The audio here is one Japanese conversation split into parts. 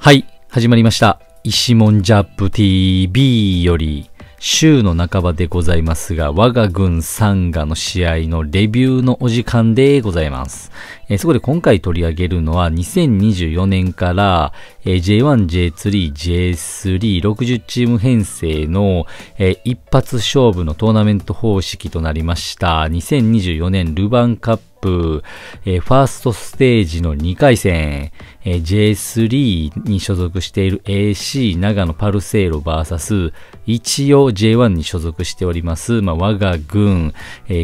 はい、始まりました。石門ジャップ TV より、週の半ばでございますが、我が軍参賀の試合のレビューのお時間でございます。えー、そこで今回取り上げるのは、2024年からえー、J1、J3、J3、60チーム編成の、えー、一発勝負のトーナメント方式となりました。2024年ルヴァンカップファーストステージの2回戦、J3 に所属している AC 長野パルセーロ VS 一応 J1 に所属しております、まあ、我が軍、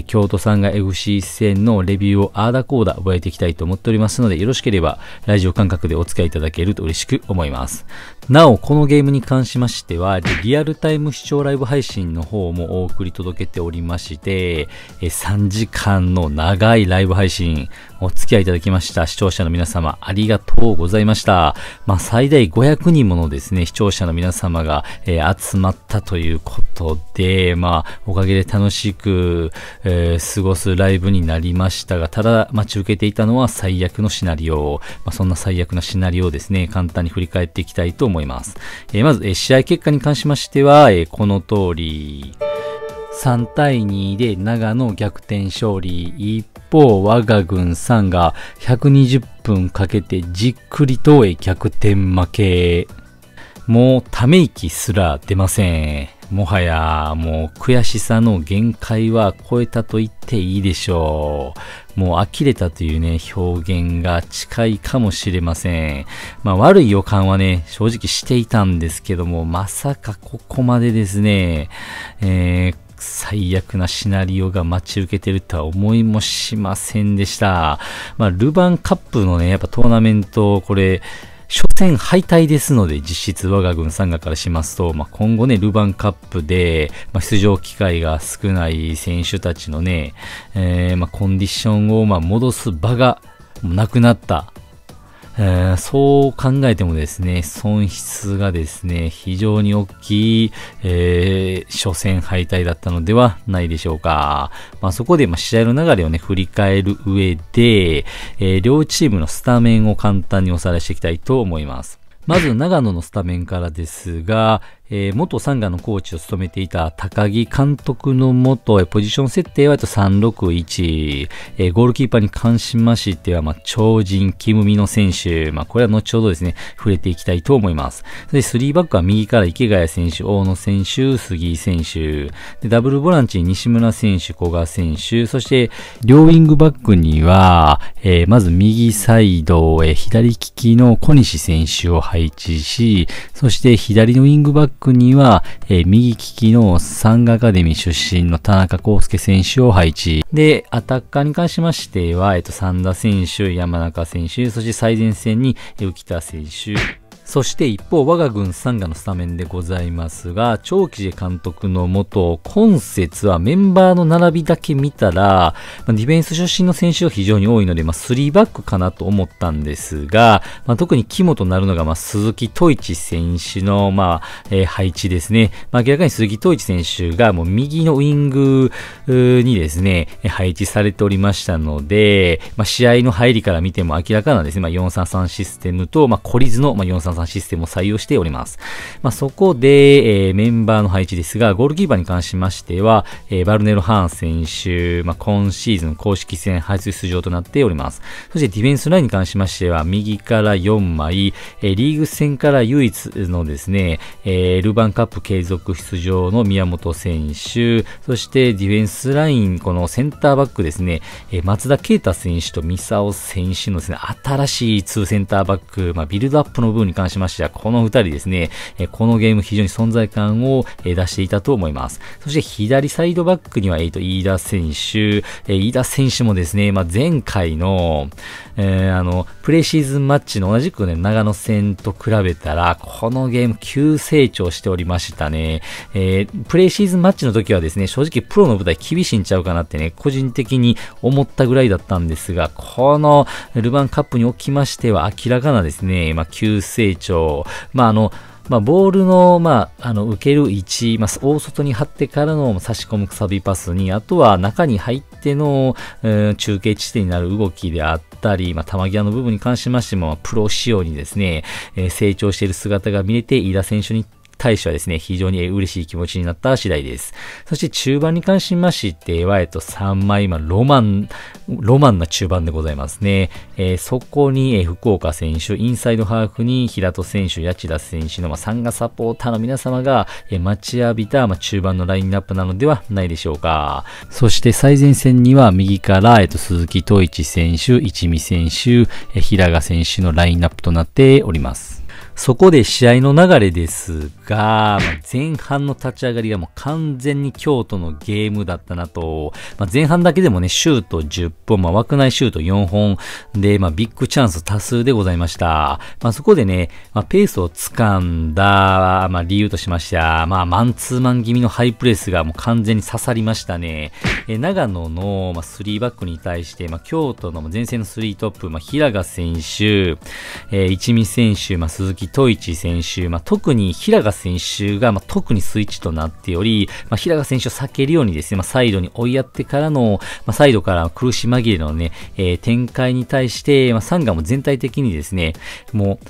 京都産が FC 戦のレビューをアーダコーダ覚えていきたいと思っておりますのでよろしければラジオ感覚でお使いいただけると嬉しくく思います。なお、このゲームに関しましては、リアルタイム視聴ライブ配信の方もお送り届けておりまして、3時間の長いライブ配信、お付き合いいただきました視聴者の皆様、ありがとうございました。まあ、最大500人ものですね、視聴者の皆様が、えー、集まったということで、まあ、おかげで楽しく、えー、過ごすライブになりましたが、ただ、待ち受けていたのは最悪のシナリオ。まあ、そんな最悪なシナリオをですね、簡単に振り返っていきたいと思います。思います。えー、まず、え試合結果に関しましては、えこの通り、3対2で長野逆転勝利。一方、我が軍3が120分かけてじっくりと逆転負け。もうため息すら出ません。もはやもう悔しさの限界は超えたと言っていいでしょう。もう呆れたというね、表現が近いかもしれません。まあ悪い予感はね、正直していたんですけども、まさかここまでですね、えー最悪なシナリオが待ち受けてるとは思いもしませんでした。まあ、ルヴァンカップのね、やっぱトーナメント、これ、初戦敗退ですので、実質我が軍参加からしますと、まあ、今後ね、ルヴァンカップで、まあ、出場機会が少ない選手たちのね、えー、まあ、コンディションをま戻す場がなくなったえー、そう考えてもですね、損失がですね、非常に大きい、えー、初戦敗退だったのではないでしょうか。まあ、そこで、まあ、試合の流れをね、振り返る上で、えー、両チームのスタメンを簡単におさらいしていきたいと思います。まず長野のスタメンからですが、えー、元サンガのコーチを務めていた高木監督の元、ポジション設定は361、えー、ゴールキーパーに関しましては、まあ、超人、キムミの選手、まあ、これは後ほどですね、触れていきたいと思います。で、3バックは右から池谷選手、大野選手、杉井選手、でダブルボランチに西村選手、古賀選手、そして、両ウィングバックには、えー、まず右サイド、へ。左利きの小西選手を配置し、そして左のウィングバック枠には、えー、右利きのサンガアカデミー出身の田中康介選手を配置。で、アタッカーに関しましては、えっ、ー、と、三田選手、山中選手、そして最前線に浮田選手、そして一方、我が軍参加のスタメンでございますが、長吉監督のもと、今節はメンバーの並びだけ見たら、まディフェンス出身の選手が非常に多いので、まあ、3バックかなと思ったんですが、まあ、特に肝となるのが、まあ、鈴木斗一選手の、まあ、えー、配置ですね。まあ、明らかに鈴木斗一選手が、もう右のウィングにですね、配置されておりましたので、まあ、試合の入りから見ても明らかなですね、まあ、433システムと、まあ、りの、まあ、433換システムを採用しております。まあ、そこで、えー、メンバーの配置ですが、ゴールキーパーに関しましては、えー、バルネロ・ハーン選手、まあ、今シーズン公式戦初出場となっております。そしてディフェンスラインに関しましては、右から4枚、えー、リーグ戦から唯一のですね、えー、ルヴァンカップ継続出場の宮本選手、そしてディフェンスライン、このセンターバックですね、えー、松田啓太選手とサオ選手のですね、新しい2センターバック、まあ、ビルドアップの部分に関換しましたこの2人ですね、えこのゲーム非常に存在感を、え出していたと思います。そして左サイドバックには、えっ、と、飯田選手、え飯田選手もですね、まあ、前回の、えー、あの、プレシーズンマッチの同じくね、長野戦と比べたら、このゲーム急成長しておりましたね。えー、プレシーズンマッチの時はですね、正直プロの舞台厳しいんちゃうかなってね、個人的に思ったぐらいだったんですが、このルヴァンカップにおきましては明らかなですね、まあ、急成長、まあ、あの、まあ、ボールの、まあ、あの、受ける位置、まあ、大外に張ってからの差し込むくさびパスに、あとは中に入っての、中継地点になる動きであったり、まあ、球際の部分に関しましても、プロ仕様にですね、えー、成長している姿が見れて、飯田選手に対してはですね、非常に嬉しい気持ちになった次第です。そして中盤に関しましては、えっと、3枚、今、ロマン、ロマンな中盤でございますね。えー、そこに、え福岡選手、インサイドハーフに平戸選手、八千田選手の、まあ、参加サポーターの皆様が、え待ちわびた、まあ、中盤のラインナップなのではないでしょうか。そして最前線には、右から、えっと、鈴木統一選手、一味選手、え平賀選手のラインナップとなっております。そこで試合の流れですが、まあ、前半の立ち上がりがもう完全に京都のゲームだったなと、まあ、前半だけでもね、シュート10本、まあ、枠内シュート4本で、まあ、ビッグチャンス多数でございました。まあ、そこでね、まあ、ペースを掴んだ、まあ、理由としましては、まあ、マンツーマン気味のハイプレスがもう完全に刺さりましたね。え長野の、まあ、3バックに対して、まあ、京都の前線の3トップ、まあ、平賀選手、えー、一味選手、まあ、鈴木木、戸市選手、まあ、特に平賀選手が、まあ、特にスイッチとなっており、まあ、平賀選手を避けるようにですね、まあ、サイドに追いやってからの、まあ、サイドから苦し紛れのね、えー、展開に対して、まあ、サンガも全体的にですね、もう、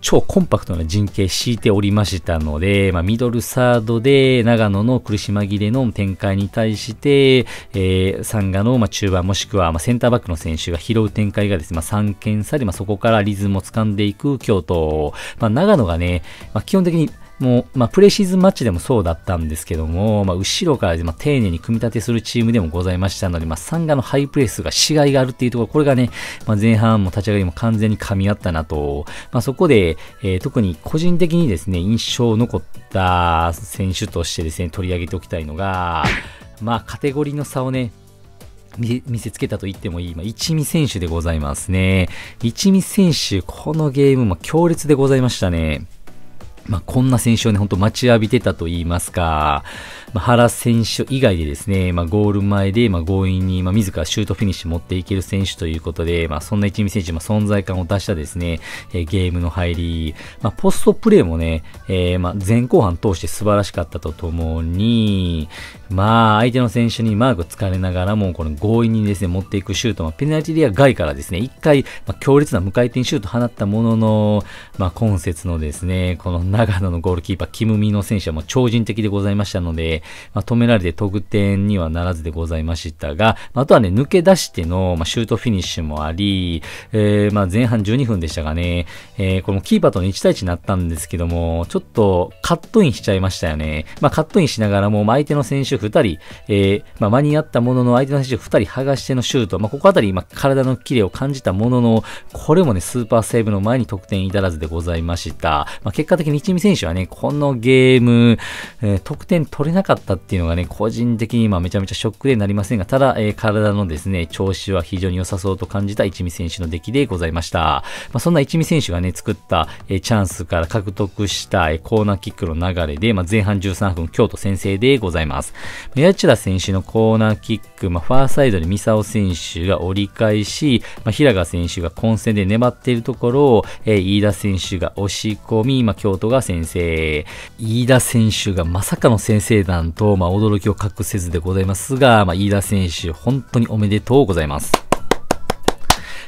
超コンパクトな陣形敷いておりましたので、まあ、ミドルサードで長野の苦し紛れの展開に対して、えー、サンガのま中盤もしくはまセンターバックの選手が拾う展開がですね、まあ、3点差でまそこからリズムを掴んでいく京都、まあ、長野がね、ま基本的にもう、まあ、プレシーズンマッチでもそうだったんですけども、まあ、後ろから、まあ、丁寧に組み立てするチームでもございましたので、まあ、サンガのハイプレスが死骸いがあるっていうところ、これがね、まあ、前半も立ち上がりも完全に噛み合ったなと、まあ、そこで、えー、特に個人的にですね、印象残った選手としてですね、取り上げておきたいのが、まあ、カテゴリーの差をね、見せつけたと言ってもいい、まあ、一味選手でございますね。一味選手、このゲームも強烈でございましたね。まあ、こんな選手をね、ほんと待ちわびてたと言いますか、まあ、原選手以外でですね、まあ、ゴール前で、まあ、強引に、まあ、自らシュートフィニッシュ持っていける選手ということで、まあ、そんな一味選手、まあ、存在感を出したですね、えー、ゲームの入り、まあ、ポストプレーもね、えー、まあ、前後半通して素晴らしかったとともに、まあ、相手の選手にマーク疲れながらも、この強引にですね、持っていくシュート、まあ、ペナルティエリア外からですね、一回、まあ、強烈な無回転シュート放ったものの、まあ、今節のですね、この長野のゴールキーパー、キムミノ選手はもう超人的でございましたので、まあ、止められて得点にはならずでございましたが、まあとはね、抜け出しての、まあ、シュートフィニッシュもあり、えー、まあ前半12分でしたがね、えー、このキーパーとの1対1になったんですけども、ちょっとカットインしちゃいましたよね。まあカットインしながらも、まあ、相手の選手2人、えー、まあ間に合ったものの相手の選手2人剥がしてのシュート、まあここあたり、まあ体のキレを感じたものの、これもね、スーパーセーブの前に得点至らずでございました。まあ結果的に一味選手はね、このゲーム、えー、得点取れなかったかったっていうのがね、個人的に今めちゃめちゃショックでなりませんが、ただ、えー、体のですね、調子は非常に良さそうと感じた一味選手の出来でございました。まあ、そんな一味選手がね、作った、えー、チャンスから獲得した、えー、コーナーキックの流れで、まあ、前半13分、京都先制でございます。宮内田選手のコーナーキック、まあ、ファーサイドにサオ選手が折り返し、まあ、平賀選手が混戦で粘っているところを、えー、飯田選手が押し込み、まあ、京都が先制。飯田選手がまさかの先制弾んと、まあ、驚きを隠せずでございますが、まあ、飯田選手、本当におめでとうございます。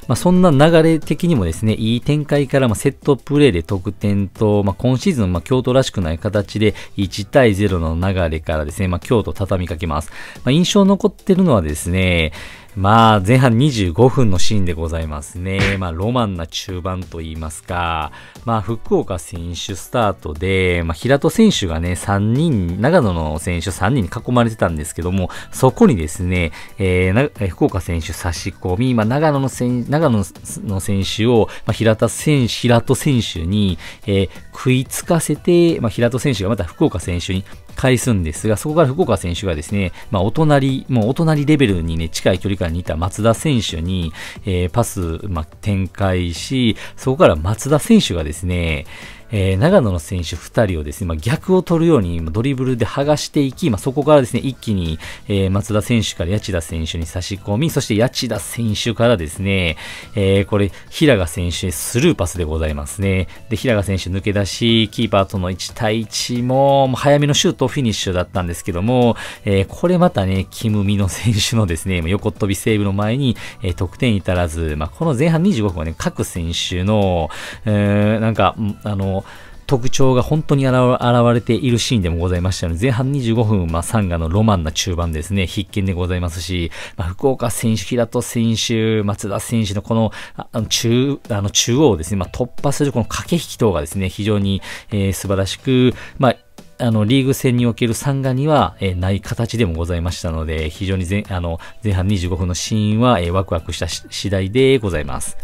まあ、そんな流れ的にもですね、いい展開からまセットプレーで得点と、まあ、今シーズンま京都らしくない形で1対0の流れからですね、まあ、京都畳みかけます。ま印象残ってるのはですね、まあ、前半25分のシーンでございますね。まあ、ロマンな中盤と言いますか、まあ、福岡選手スタートで、まあ、平戸選手がね、3人、長野の選手3人に囲まれてたんですけども、そこにですね、えー、福岡選手差し込み、まあ、長野の選長野の選手を、まあ、平田選手、平戸選手に、えー、食いつかせて、まあ、平戸選手がまた福岡選手に返すんですが、そこから福岡選手がですね、まあ、お隣、もうお隣レベルにね、近い距離感にいた松田選手に、えー、パス、まあ、展開し、そこから松田選手がですね、えー、長野の選手2人をですね、まあ、逆を取るようにドリブルで剥がしていき、まあ、そこからですね、一気に、えー、松田選手から八千田選手に差し込み、そして八千田選手からですね、えー、これ、平賀選手へスルーパスでございますね。で、平賀選手抜け出し、キーパーとの1対1も、もう早めのシュートフィニッシュだったんですけども、えこれまたね、キム・ミノ選手のですね、横飛びセーブの前に、え得点至らず、まあ、この前半25分はね、各選手の、えなんか、あの、特徴が本当に現れているシーンでもございましたので、前半25分、まあ、サンガのロマンな中盤ですね、必見でございますし、まあ、福岡選手、平戸選手、松田選手のこのあの中あの中央をですね、まあ、突破するこの駆け引き等がですね、非常に、えー、素晴らしく、まああの、リーグ戦におけるサンガには、えー、ない形でもございましたので、非常に前あの前半25分のシーンは、えー、ワクワクした次第でございます。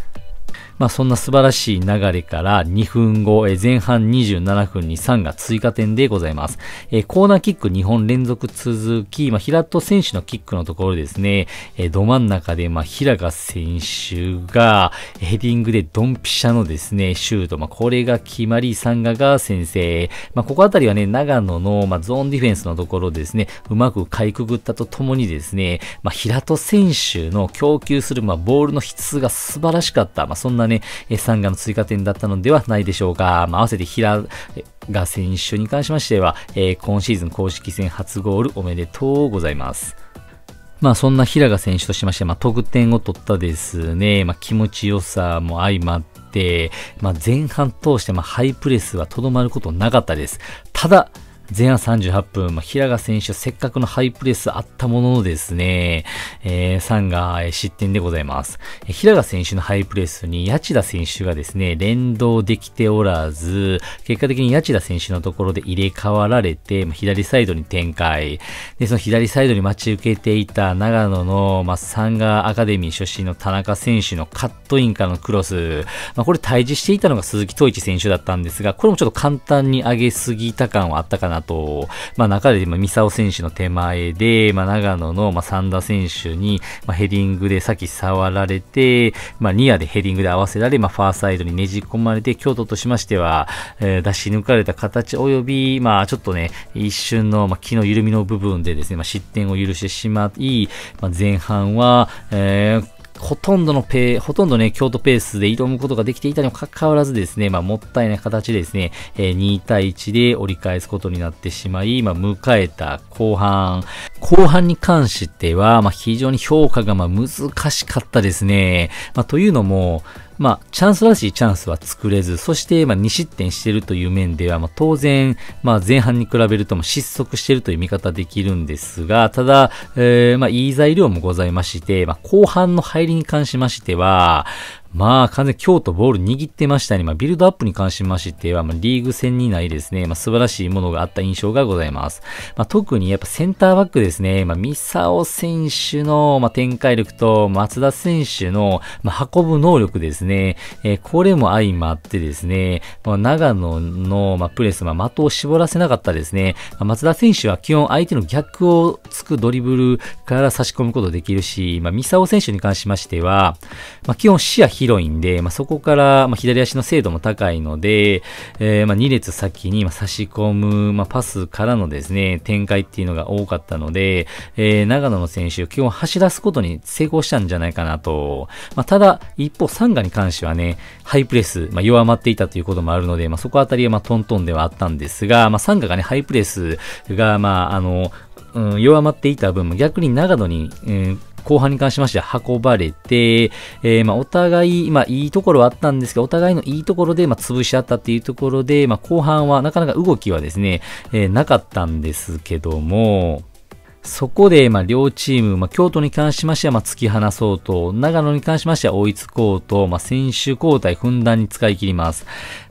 まあ、そんな素晴らしい流れから2分後、えー、前半27分に3が追加点でございます。えー、コーナーキック2本連続続き、まあ、平戸選手のキックのところですね、えー、ど真ん中で、まあ、平賀選手がヘディングでドンピシャのですね、シュート、まあ、これが決まり、サンガが先生、まあ、ここあたりはね、長野の、まあ、ゾーンディフェンスのところですね、うまくかいくぐったとともにですね、まあ、平戸選手の供給する、まあ、ボールの質が素晴らしかった、まあ、そんなね、サンガの追加点だったのではないでしょうか。まあ、合わせて平賀選手に関しましては、えー、今シーズン公式戦初ゴールおめでとうございます。まあそんな平賀選手としまして、まあ得点を取ったですね、まあ気持ちよさも相まって、まあ前半通して、まあハイプレスはとどまることなかったです。ただ、前半38分、まあ、平賀選手せっかくのハイプレスあったもののですね、えー、3が失点でございます。平賀選手のハイプレスに八田選手がですね、連動できておらず、結果的に八田選手のところで入れ替わられて、まあ、左サイドに展開。で、その左サイドに待ち受けていた長野の、まあ、サンガアカデミー出身の田中選手のカットインからのクロス。まあ、これ対峙していたのが鈴木統一選手だったんですが、これもちょっと簡単に上げすぎた感はあったかなと、まあ、中で、今、ミサオ選手の手前で、まあ、長野の、まあ、三田選手に、まあ、ヘディングで先触られて、まあ、ニアでヘディングで合わせられ、まあ、ファーサイドにねじ込まれて、京都としましては、えー、出し抜かれた形及び、まあ、ちょっとね、一瞬の、まあ、気の緩みの部分でですね、まあ、失点を許してしまい、まあ、前半は、えーほとんどのペー、ほとんどね、京都ペースで挑むことができていたにもかかわらずですね、まあ、もったいない形でですね、えー、2対1で折り返すことになってしまい、まあ、迎えた後半。後半に関しては、まあ、非常に評価がまあ難しかったですね。まあ、というのも、まあ、チャンスらしいチャンスは作れず、そして、まあ、2失点してるという面では、まあ、当然、まあ、前半に比べるとも失速してるという見方できるんですが、ただ、えー、まあ、いい材料もございまして、まあ、後半の入りに関しましては、まあ、完全に京都ボール握ってましたね。まあ、ビルドアップに関しましては、まあ、リーグ戦にないですね、まあ、素晴らしいものがあった印象がございます。まあ、特にやっぱセンターバックですね、まあ、ミサオ選手の、まあ、展開力と、松田選手の、まあ、運ぶ能力ですね、えー、これも相まってですね、まあ、長野の、まあ、プレス、まあ、的を絞らせなかったですね、まあ、松田選手は基本相手の逆をつくドリブルから差し込むことできるし、まあ、ミサオ選手に関しましては、まあ、基本視野広いんで、まあ、そこから、まあ、左足の精度も高いので、えー、まあ、2列先に差し込む、まパスからのですね、展開っていうのが多かったので、えー、長野の選手、基本走らすことに成功したんじゃないかなと。まただ、一方、サンガに関してはね、ハイプレス、ま弱まっていたということもあるので、まそこあたりは、まトントンではあったんですが、まサンガがね、ハイプレスが、まあ、あの、うん、弱まっていた分、逆に長野に、うん、後半に関しましては運ばれて、えー、まあ、お互い、まあ、いいところはあったんですが、お互いのいいところで、まあ、潰し合ったっていうところで、まあ、後半はなかなか動きはですね、えー、なかったんですけども、そこで、まあ、両チーム、まあ、京都に関しましては、まあ、突き放そうと、長野に関しましては追いつこうと、まあ、選手交代ふんだんに使い切ります。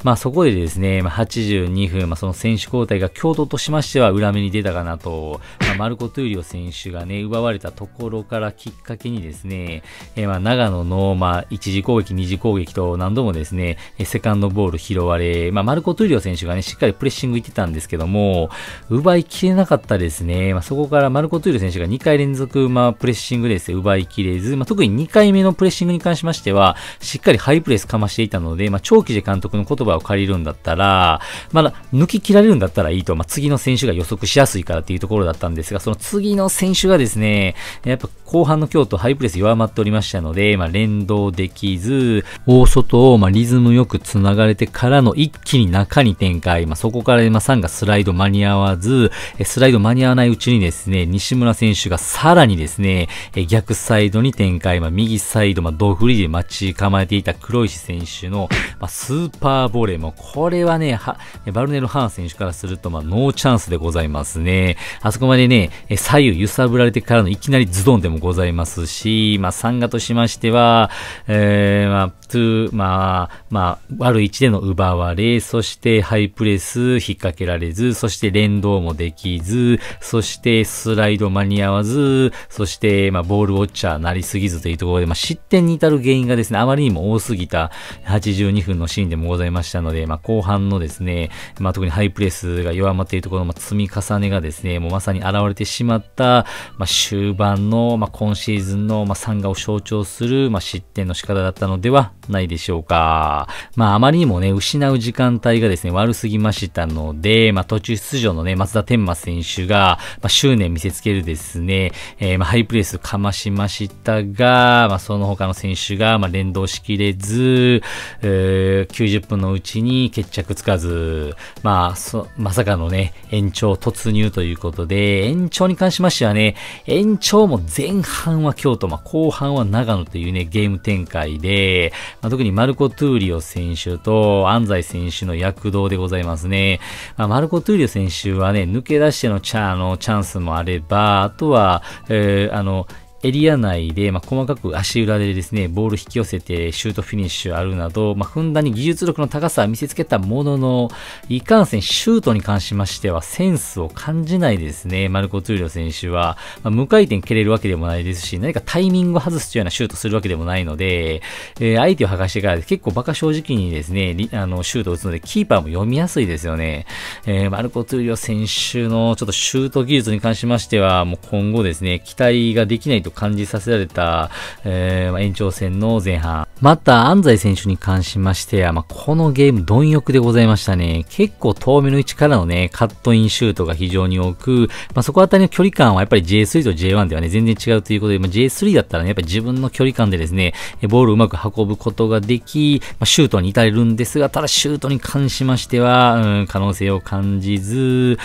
まあ、そこでですね、まあ、82分、まあ、その選手交代が京都としましては裏目に出たかなと、まあ、マルコ・トゥーリオ選手がね、奪われたところからきっかけにですね、えー、まあ、長野の、まあ、一次攻撃、二次攻撃と何度もですね、セカンドボール拾われ、まあ、マルコ・トゥーリオ選手がね、しっかりプレッシングいってたんですけども、奪いきれなかったですね。まあ、そこからマルルコ・トゥール選手が2回連続、まあ、プレッシングレースで奪いきれず、まあ、特に2回目のプレッシングに関しましては、しっかりハイプレスかましていたので、まあ、長期で監督の言葉を借りるんだったら、まだ、抜き切られるんだったらいいと、まあ、次の選手が予測しやすいからっていうところだったんですが、その次の選手がですね、やっぱ後半の京都ハイプレス弱まっておりましたので、まあ、連動できず、大外を、まあ、リズムよく繋がれてからの一気に中に展開、まあ、そこから、まあ、3がスライド間に合わず、スライド間に合わないうちにですね、西村選手がさらにですね、え逆サイドに展開、まあ、右サイド、まあ、ドフリーで待ち構えていた黒石選手の、まあ、スーパーボレーも、これはね、はバルネル・ハーン選手からすると、まあ、ノーチャンスでございますね。あそこまでね、左右揺さぶられてからのいきなりズドンでもございますし、まあ、参加としましては、えー、まあ、2、まあ、まあ、ある置での奪われ、そしてハイプレス引っ掛けられず、そして連動もできず、そしてスライド間に合わず、そして、まあ、ボールウォッチャーなりすぎずというところで、まあ、失点に至る原因がですね、あまりにも多すぎた82分のシーンでもございましたので、まあ、後半のですね、まあ、特にハイプレスが弱まっているところの積み重ねがですね、もうまさに現れてしまった、まあ、終盤の、まあ、今シーズンの、まあ、参加を象徴する、まあ、失点の仕方だったのではないでしょうか。まあ、あまりにもね、失う時間帯がですね、悪すぎましたので、まあ、途中出場のね、松田天馬選手が、まあ、執念見せつけるですね、えー、まあ、ハイプレスかましましたが、まあ、その他の選手が、まあ、連動しきれず、えー、90分のうちに決着つかず、まあ、そ、まさかのね、延長突入ということで、延長に関しましてはね、延長も前半は京都、まあ、後半は長野というね、ゲーム展開で、まあ、特にマルコ・トゥーリオ選手と安西選手の躍動でございますね。まあ、マルコ・トゥーリオ選手はね、抜け出してのチャのチャンスもあれば、あとは、えー、あの、エリア内で、まあ、細かく足裏でですね、ボール引き寄せてシュートフィニッシュあるなど、まあ、ふんだんに技術力の高さは見せつけたものの、いかんせんシュートに関しましてはセンスを感じないですね、マルコ・トゥーリオ選手は。まあ、無回転蹴れるわけでもないですし、何かタイミングを外すようなシュートするわけでもないので、えー、相手を剥がしてから結構馬鹿正直にですね、あのシュートを打つので、キーパーも読みやすいですよね。えー、マルコ・トゥーリオ選手のちょっとシュート技術に関しましては、もう今後ですね、期待ができないとと感じさせられた、えー、延長戦の前半。また、安西選手に関しましては、まあ、このゲーム、貪欲でございましたね。結構遠目の位置からのね、カットインシュートが非常に多く、まあ、そこあたりの距離感はやっぱり J3 と J1 ではね、全然違うということで、まあ、J3 だったらね、やっぱり自分の距離感でですね、ボールをうまく運ぶことができ、まあ、シュートに至れるんですが、ただシュートに関しましては、うん、可能性を感じず、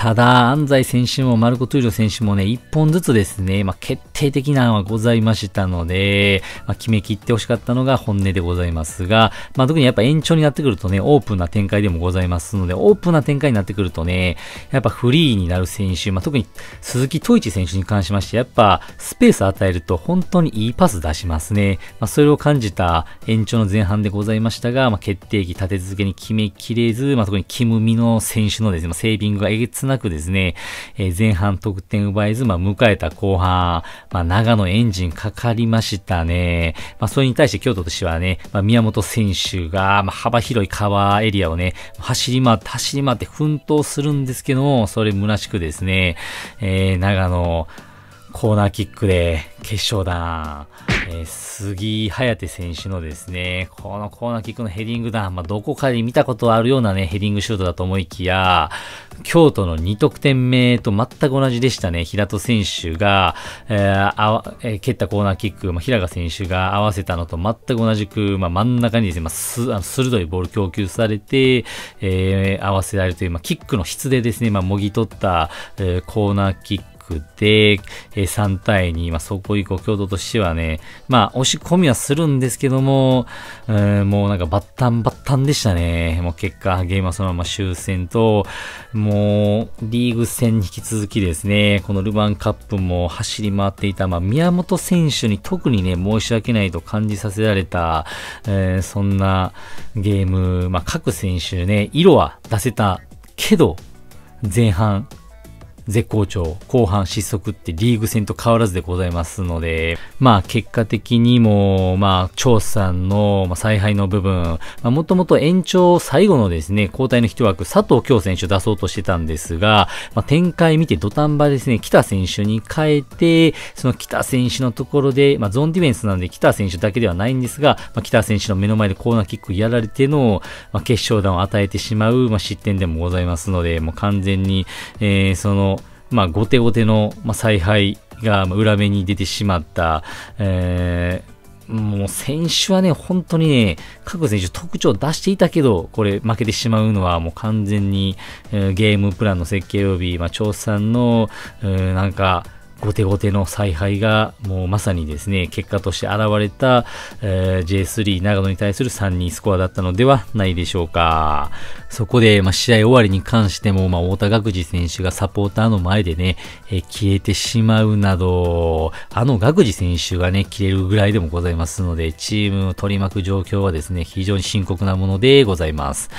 ただ、安西選手もマルコ・トゥーリョ選手もね、1本ずつですね、まあ、決定的なのはございましたので、まあ、決め切ってほしかったのが本音でございますが、まあ、特にやっぱ延長になってくるとね、オープンな展開でもございますので、オープンな展開になってくるとね、やっぱフリーになる選手、まあ、特に鈴木イ一選手に関しまして、やっぱスペース与えると本当にいいパス出しますね。まあ、それを感じた延長の前半でございましたが、まあ、決定機立て続けに決めきれず、まあ、特にキム・ミノ選手のですね、まあ、セービングがえげつないなくですね、えー、前半得点奪えず、まあ、迎えた後半、まあ、長野エンジンかかりましたね。まあ、それに対して京都としてはね、まあ、宮本選手が、まあ、幅広い川エリアをね、走り回って、走り回って奮闘するんですけども、それ虚しくですね、えー、長野、コーナーキックで決勝弾、えー、杉颯選手のですね、このコーナーキックのヘディング弾、まあ、どこかで見たことあるようなね、ヘディングシュートだと思いきや、京都の2得点目と全く同じでしたね、平戸選手が、えー、あえー、蹴ったコーナーキック、まあ、平賀選手が合わせたのと全く同じく、まあ、真ん中にですね、まあ、すあの鋭いボール供給されて、えー、合わせられるという、まあ、キックの質でですね、まあ、もぎ取った、えー、コーナーキック、で、えー、3対2、まあ、そこ以降、京都としてはね、まあ、押し込みはするんですけども、うんもうなんかバッタンバッタンでしたね。もう結果、ゲームはそのまま終戦と、もう、リーグ戦に引き続きですね、このルヴァンカップも走り回っていた、まあ、宮本選手に特にね、申し訳ないと感じさせられた、えー、そんなゲーム、まあ、各選手ね、色は出せたけど、前半、絶好調、後半失速ってリーグ戦と変わらずでございますので、まあ結果的にも、まあ、長さんのま采配の部分、もともと延長最後のですね、交代の一枠、佐藤京選手出そうとしてたんですが、まあ、展開見て土壇場ですね、北選手に変えて、その北選手のところで、まあ、ゾーンディフェンスなんで北選手だけではないんですが、まあ、北選手の目の前でコーナーキックやられての、まあ、決勝弾を与えてしまう、まあ、失点でもございますので、もう完全に、えー、その、まあ、後手後手の、まあ、采配が裏目に出てしまった、えーもう選手はね、本当にね、各選手特徴を出していたけど、これ負けてしまうのはもう完全に、えー、ゲームプランの設計及び、まあ、調査の、えー、なんか、後手後手の采配がもうまさにですね、結果として現れた、えー、J3 長野に対する3-2スコアだったのではないでしょうか。そこで、まあ、試合終わりに関しても、まあ、太田学士選手がサポーターの前でね、え消えてしまうなど、あの学児選手がね、消えるぐらいでもございますので、チームを取り巻く状況はですね、非常に深刻なものでございます。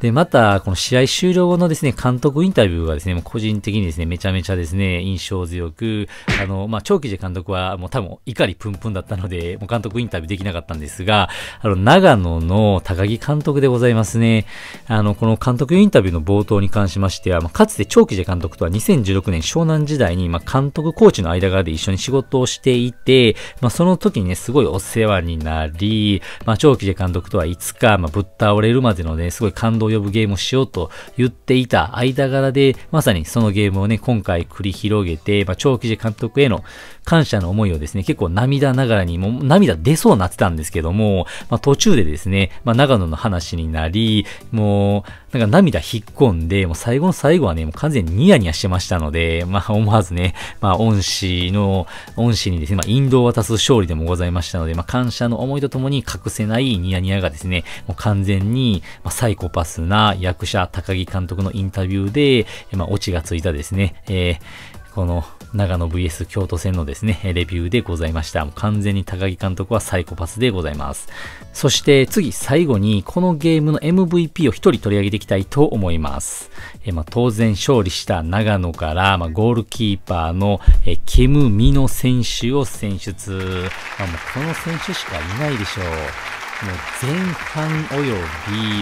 で、また、この試合終了後のですね、監督インタビューがですね、個人的にですね、めちゃめちゃですね、印象強く、あの、まあ、長期で監督はもう多分怒りプンプンだったので、もう監督インタビューできなかったんですが、あの、長野の高木監督でございますね。あの、この監督インタビューの冒頭に関しましては、まあ、かつて長期で監督とは2016年湘南時代代に、まあ、監督、コーチの間柄で一緒に仕事をしていて、まあ、その時にね、すごいお世話になり、まあ、長期で監督とはいつか、まあ、ぶっ倒れるまでのね、すごい感動を呼ぶゲームをしようと言っていた間柄で、まさにそのゲームをね、今回繰り広げて、まあ、長期で監督への感謝の思いをですね、結構涙ながらに、もう涙出そうになってたんですけども、まあ、途中でですね、まあ、長野の話になり、もう、なんか涙引っ込んで、もう最後の最後はね、もう完全にニヤニヤしてましたので、まあ、思思わずね、まあ、恩師の、恩師にですね、まあ、引導を渡す勝利でもございましたので、まあ、感謝の思いとともに隠せないニヤニヤがですね、もう完全に、まサイコパスな役者、高木監督のインタビューで、まあ、オチがついたですね、えーこの長野 VS 京都戦のですね、レビューでございました。もう完全に高木監督はサイコパスでございます。そして次、最後にこのゲームの MVP を1人取り上げていきたいと思います。えまあ、当然勝利した長野から、まあ、ゴールキーパーのえキム・ミノ選手を選出。まあ、もうこの選手しかいないでしょう。もう前半および、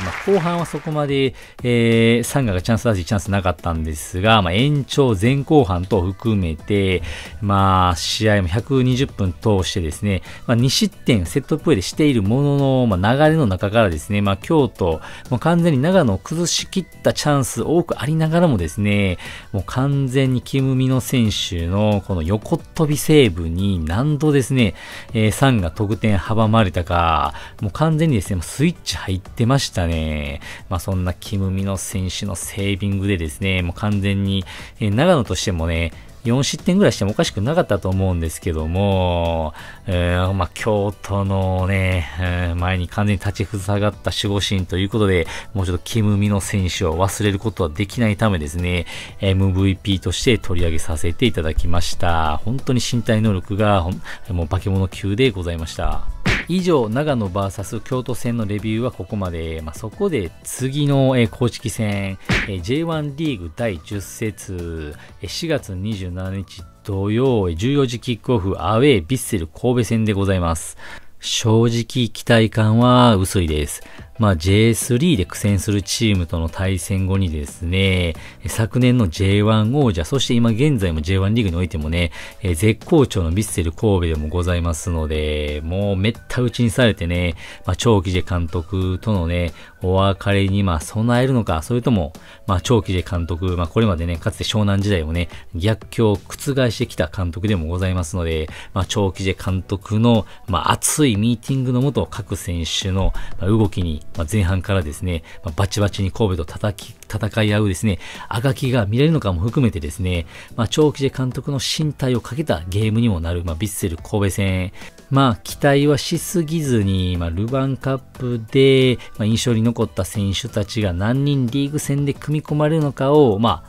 まあ、後半はそこまで、えー、サンガがチャンスなしチャンスなかったんですが、まあ、延長前後半と含めて、まあ、試合も120分通してですね、まあ、2失点セットプレーでしているものの、まあ、流れの中からですね、まあ、京都、もう完全に長野を崩しきったチャンス多くありながらもですね、もう完全にキム・ミノ選手のこの横っ飛びセーブに何度ですね、えー、サンガ得点阻まれたか、もうもう完全にですね、スイッチ入ってましたね。まあそんなキム・ミノ選手のセービングでですね、もう完全に、え長野としてもね、4失点ぐらいしてもおかしくなかったと思うんですけども、えー、まあ、京都のね、えー、前に完全に立ちふさがった守護神ということで、もうちょっとキム・ミノ選手を忘れることはできないためですね、MVP として取り上げさせていただきました。本当に身体能力が、もう化け物級でございました。以上、長野 VS 京都戦のレビューはここまで。まあ、そこで次の、え公式戦、え J1 リーグ第10節、え4月27日土曜、14時キックオフ、アウェー、ビッセル神戸戦でございます。正直期待感は薄いです。まあ J3 で苦戦するチームとの対戦後にですね、昨年の J1 王者、そして今現在も J1 リーグにおいてもね、え絶好調のヴィッセル神戸でもございますので、もうめった打ちにされてね、まあ長期で監督とのね、お別れにまあ備えるのか、それとも、まあ長期で監督、まあこれまでね、かつて湘南時代をね、逆境を覆してきた監督でもございますので、まあ長期で監督の、まあ熱いミーティングのもと、各選手の動きにまあ、前半からですね、まあ、バチバチに神戸と叩き、戦い合うですね、あがきが見れるのかも含めてですね、まあ、長期で監督の身体をかけたゲームにもなる、まあ、ヴィッセル神戸戦。まあ、期待はしすぎずに、まあ、ルヴァンカップで、まあ、印象に残った選手たちが何人リーグ戦で組み込まれるのかを、ま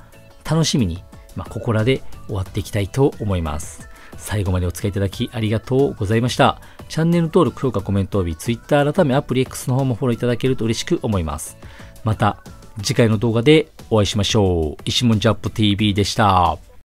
あ、楽しみに、まあ、ここらで終わっていきたいと思います。最後までお付き合いいただきありがとうございました。チャンネル登録、評価、コメント及び Twitter 改めアプリ X の方もフォローいただけると嬉しく思います。また、次回の動画でお会いしましょう。石文ジャップ TV でした。